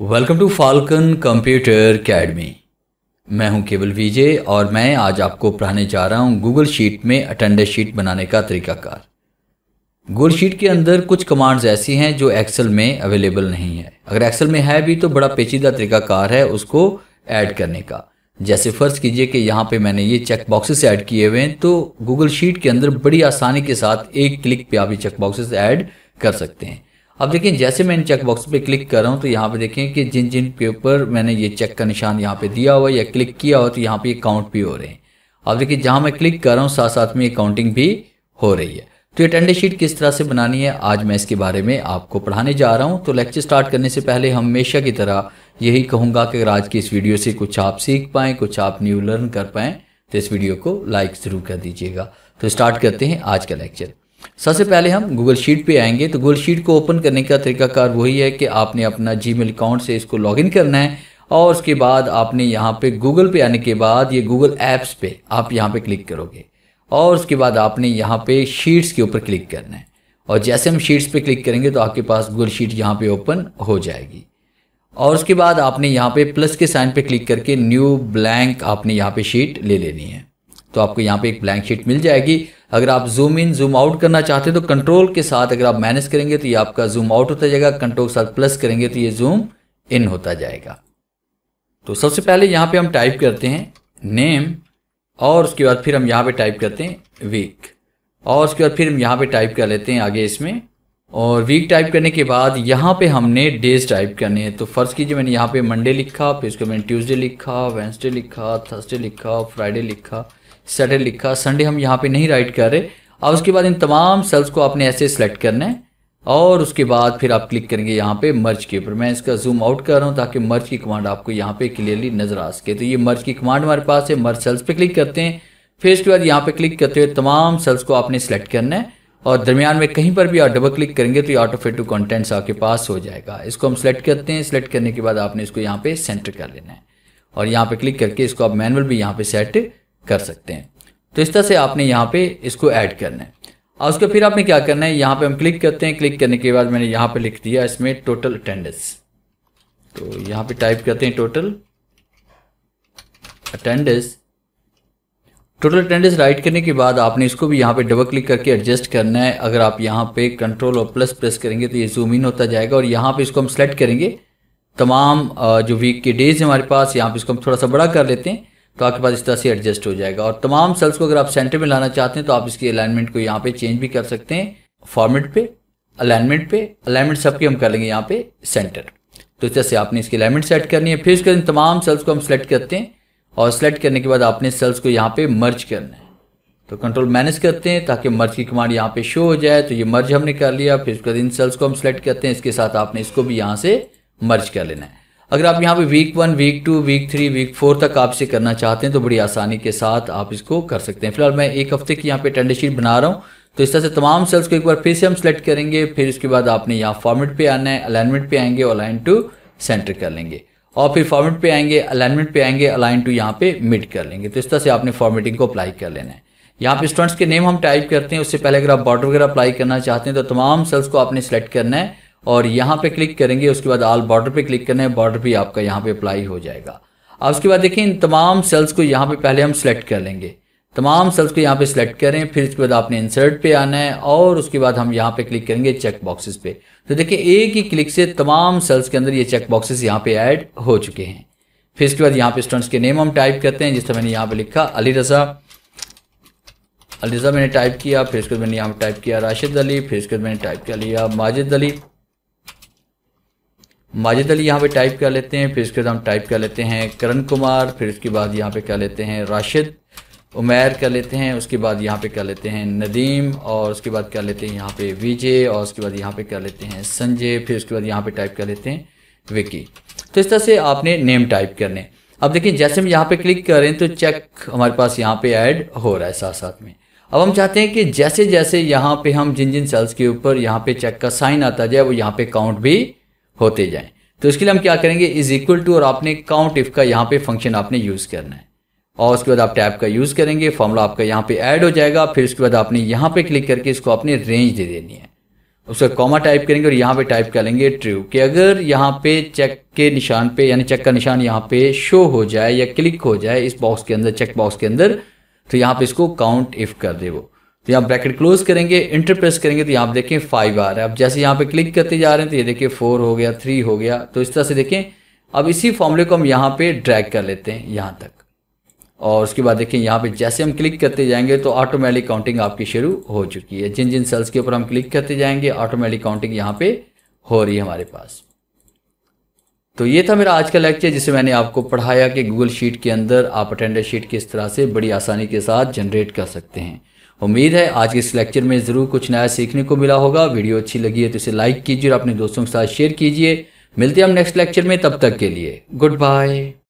welcome to Falcon computer academy मैं हूं केवल विजय और मैं आज आपको पढ़ाने जा रहा हूं गूगल शीट में अटेंडेंस शीट बनाने का तरीकाकार गूगल शीट के अंदर कुछ कमांड्स ऐसी हैं जो एक्सेल में अवेलेबल नहीं है अगर एक्सेल में है भी तो बड़ा पेचीदा तरीकाकार है उसको ऐड करने का जैसे फ़र्ज़ कीजिए कि यहाँ पे मैंने ये चेक बॉक्सेस ऐड किए हुए हैं तो गूगल शीट के अंदर बड़ी आसानी के साथ एक क्लिक पे आप ये चेक बॉक्सेस ऐड कर सकते हैं अब देखें जैसे मैं चेक बॉक्स पे क्लिक कर रहा हूँ तो यहाँ पे देखें कि जिन जिन पे ऊपर मैंने ये चेक का निशान यहाँ पे दिया हुआ या क्लिक किया हो तो यहाँ पे काउंट भी हो रहे हैं अब देखिए जहाँ मैं क्लिक कर रहा हूँ साथ साथ में ये काउंटिंग भी हो रही है तो ये टेंडर शीट किस तरह से बनानी है आज मैं इसके बारे में आपको पढ़ाने जा रहा हूँ तो लेक्चर स्टार्ट करने से पहले हमेशा की तरह यही कहूँगा कि अगर आज की इस वीडियो से कुछ आप सीख पाएँ कुछ आप न्यू लर्न कर पाएँ तो इस वीडियो को लाइक ज़रूर कर दीजिएगा तो स्टार्ट करते हैं आज का लेक्चर सबसे पहले हम गूगल शीट पे आएंगे तो गूगल शीट को ओपन करने का तरीकाकार वही है कि आपने अपना जी अकाउंट से इसको लॉगिन करना है और उसके बाद आपने यहाँ पे गूगल पे आने के बाद ये गूगल ऐप्स पे आप यहाँ पे क्लिक करोगे और उसके बाद आपने यहाँ पे शीट्स के ऊपर क्लिक करना है और जैसे हम शीट्स पे क्लिक करेंगे तो आपके पास गूगल शीट यहाँ पे ओपन हो जाएगी और उसके बाद आपने यहाँ पे प्लस के साइन पे क्लिक करके न्यू ब्लैंक आपने यहाँ पे शीट ले लेनी है तो आपको यहाँ पे एक ब्लैंक शीट मिल जाएगी अगर आप जूम इन जूम आउट करना चाहते हैं तो कंट्रोल के साथ अगर आप मैनेज करेंगे तो ये आपका जूम आउट होता जाएगा कंट्रोल के साथ प्लस करेंगे तो ये जूम इन होता जाएगा तो सबसे पहले यहाँ पे हम टाइप करते हैं नेम और उसके बाद फिर हम यहाँ पे टाइप करते हैं वीक और उसके बाद फिर हम यहाँ पे टाइप कर लेते हैं आगे इसमें और वीक टाइप करने के बाद यहाँ पे हमने डेज टाइप करने हैं तो फ़र्ज़ कीजिए मैंने यहाँ पे मंडे लिखा फिर उसके मैंने ट्यूसडे लिखा वेंसडे लिखा थर्सडे लिखा फ्राइडे लिखा सैटरडे लिखा संडे हम यहाँ पे नहीं राइट कर रहे अब उसके बाद इन तमाम सेल्स को आपने ऐसे सेलेक्ट करना है और उसके बाद फिर आप क्लिक करेंगे यहाँ पे मर्ज के ऊपर मैं इसका जूम आउट कर रहा हूँ ताकि मर्ज की कमांड आपको यहाँ पे क्लियरली नजर आ सके तो ये मर्ज की कमांड हमारे पास है मर्ज सेल्स पे क्लिक करते हैं फिर इसके बाद यहाँ पे क्लिक करते हुए तमाम सेल्स को आपने सेलेक्ट करना है और दरमियान में कहीं पर भी आप डबल क्लिक करेंगे तो ये ऑटो फिट टू कॉन्टेंट्स आपके पास हो जाएगा इसको हम सेलेक्ट करते हैं सेलेक्ट करने के बाद आपने इसको यहाँ पे सेंटर कर लेना है और यहाँ पे क्लिक करके इसको आप मैनुअल भी यहाँ पे सेट कर सकते हैं तो इस तरह से आपने यहाँ पे इसको ऐड करना है और उसके फिर आपने क्या करना है यहाँ पे हम क्लिक करते हैं क्लिक करने के बाद मैंने यहाँ पे लिख दिया इसमें टोटल अटेंडेंस तो यहाँ पे टाइप करते हैं total attendance total attendance write करने के बाद आपने इसको भी यहाँ पे डबल क्लिक करके एडजस्ट करना है अगर आप यहाँ पे कंट्रोल और प्लस प्रेस करेंगे तो ये जूम इन होता जाएगा और यहाँ पे इसको हम सेलेक्ट करेंगे तमाम जो वीक के डेज हमारे पास यहाँ पे इसको हम थोड़ा सा बड़ा कर लेते हैं तो आपके पास इस तरह से एडजस्ट हो जाएगा और तमाम सेल्स को अगर आप सेंटर में लाना चाहते हैं तो आप इसकी अलाइनमेंट को यहाँ पे चेंज भी कर सकते हैं फॉर्मेट पे अलाइनमेंट पे अलाइनमेंट सबके हम कर लेंगे यहाँ पे सेंटर तो इस तरह से आपने इसकी अलाइनमेंट सेट करनी है फिर उसके बाद तमाम सेल्स को हम सेलेक्ट करते हैं और सेलेक्ट करने के बाद आपने सेल्स को यहाँ पे मर्ज करना है तो कंट्रोल मैनेज करते हैं ताकि मर्ज की कमांड यहाँ पे शो हो जाए तो ये मर्ज हमने कर लिया फिर उसके बाद इन सेल्स को हम सेलेक्ट करते हैं इसके साथ आपने इसको भी यहाँ से मर्ज कर लेना है अगर आप यहाँ पे week one week two week three week four तक आप इसे करना चाहते हैं तो बड़ी आसानी के साथ आप इसको कर सकते हैं फिलहाल मैं एक हफ्ते की यहाँ पे टेंडर शीट बना रहा हूँ तो इस तरह से तमाम सेल्स को एक बार फिर से हम सेलेक्ट करेंगे फिर उसके बाद आपने यहाँ फॉर्मेट पे आना है अलाइनमेंट पे आएंगे अलाइन टू सेंटर कर लेंगे और फिर फॉर्मेट पे आएंगे अलाइनमेंट पे आएंगे अलाइन टू यहाँ पे मिड कर लेंगे तो इस तरह से आपने फॉर्मेटिंग को अप्लाई कर लेना है यहाँ पे स्टूडेंट्स के नेम हम टाइप करते हैं उससे पहले अगर आप बॉर्डर वगैरह अप्लाई करना चाहते हैं तो तमाम सेल्स को आपने सेलेक्ट करना है और यहाँ पे क्लिक करेंगे उसके बाद आल बॉर्डर पे क्लिक करना है बॉर्डर भी आपका यहाँ पे अप्लाई हो जाएगा अब उसके बाद देखिए इन तमाम सेल्स को यहाँ पे पहले हम सेलेक्ट कर लेंगे तमाम सेल्स को यहाँ पे सिलेक्ट करें फिर उसके बाद आपने इंसर्ट पे आना है और उसके बाद हम यहाँ पे क्लिक करेंगे चेक बॉक्सेस पे तो देखिए एक ही क्लिक से तमाम सेल्स के अंदर ये चेक बॉक्सेस यहाँ पे ऐड हो चुके हैं फिर इसके बाद यहाँ पे स्टूडेंट्स के नेम हम टाइप करते हैं जिससे मैंने यहाँ पे लिखा अली रजा अली रजा मैंने टाइप किया फिर इसके बाद मैंने यहाँ पे टाइप किया राशिद अली फिर इसके बाद मैंने टाइप कर लिया माजिद अली माजिद अली यहाँ पे टाइप कर लेते हैं फिर इसके बाद हम टाइप कर लेते हैं करण कुमार फिर उसके बाद यहाँ पे कर लेते हैं राशिद उमैर कर लेते हैं उसके बाद यहाँ पे कर लेते हैं नदीम और उसके बाद कर लेते हैं यहाँ पे विजय और उसके बाद यहाँ पे कर लेते हैं संजय फिर उसके बाद यहाँ पे टाइप कर लेते हैं विकी तो इस तरह से आपने नेम टाइप करने अब देखिए जैसे हम यहाँ पे क्लिक करें तो चेक हमारे पास यहाँ पे ऐड हो रहा है साथ साथ में अब हम चाहते हैं कि जैसे जैसे यहाँ पे हम जिन जिन सेल्स के ऊपर यहाँ पे चेक का साइन आता जाए वो यहाँ पे काउंट भी होते जाएं तो इसके लिए हम क्या करेंगे इज इक्वल टू और आपने काउंट इफ का यहाँ पे फंक्शन आपने यूज़ करना है और उसके बाद आप टैप का यूज़ करेंगे फॉर्मूला आपका यहाँ पे ऐड हो जाएगा फिर उसके बाद आपने यहाँ पे क्लिक करके इसको आपने रेंज दे देनी है उसका कॉमा टाइप करेंगे और यहाँ पे टाइप कर लेंगे ट्रू कि अगर यहाँ पे चेक के निशान पे यानी चेक का निशान यहाँ पे शो हो जाए या क्लिक हो जाए इस बॉक्स के अंदर चेक बॉक्स के अंदर तो यहाँ पे इसको काउंट इफ कर दे वो तो यहाँ ब्रैकेट क्लोज करेंगे इंटर प्रेस करेंगे तो यहाँ देखें फाइव आ रहा है अब जैसे यहाँ पे क्लिक करते जा रहे हैं तो ये देखिए फोर हो गया थ्री हो गया तो इस तरह से देखें अब इसी फॉर्मूले को हम यहाँ पे ड्रैग कर लेते हैं यहाँ तक और उसके बाद देखें यहाँ पे जैसे हम क्लिक करते जाएंगे तो ऑटोमेटिक काउंटिंग आपकी शुरू हो चुकी है जिन जिन सेल्स के ऊपर हम क्लिक करते जाएंगे ऑटोमेटिक काउंटिंग यहाँ पे हो रही है हमारे पास तो ये था मेरा आज का लेक्चर जिसे मैंने आपको पढ़ाया कि गूगल शीट के अंदर आप अटेंडर शीट किस तरह से बड़ी आसानी के साथ जनरेट कर सकते हैं उम्मीद है आज के इस लेक्चर में ज़रूर कुछ नया सीखने को मिला होगा वीडियो अच्छी लगी है तो इसे लाइक कीजिए और अपने दोस्तों के साथ शेयर कीजिए मिलते हैं हम नेक्स्ट लेक्चर में तब तक के लिए गुड बाय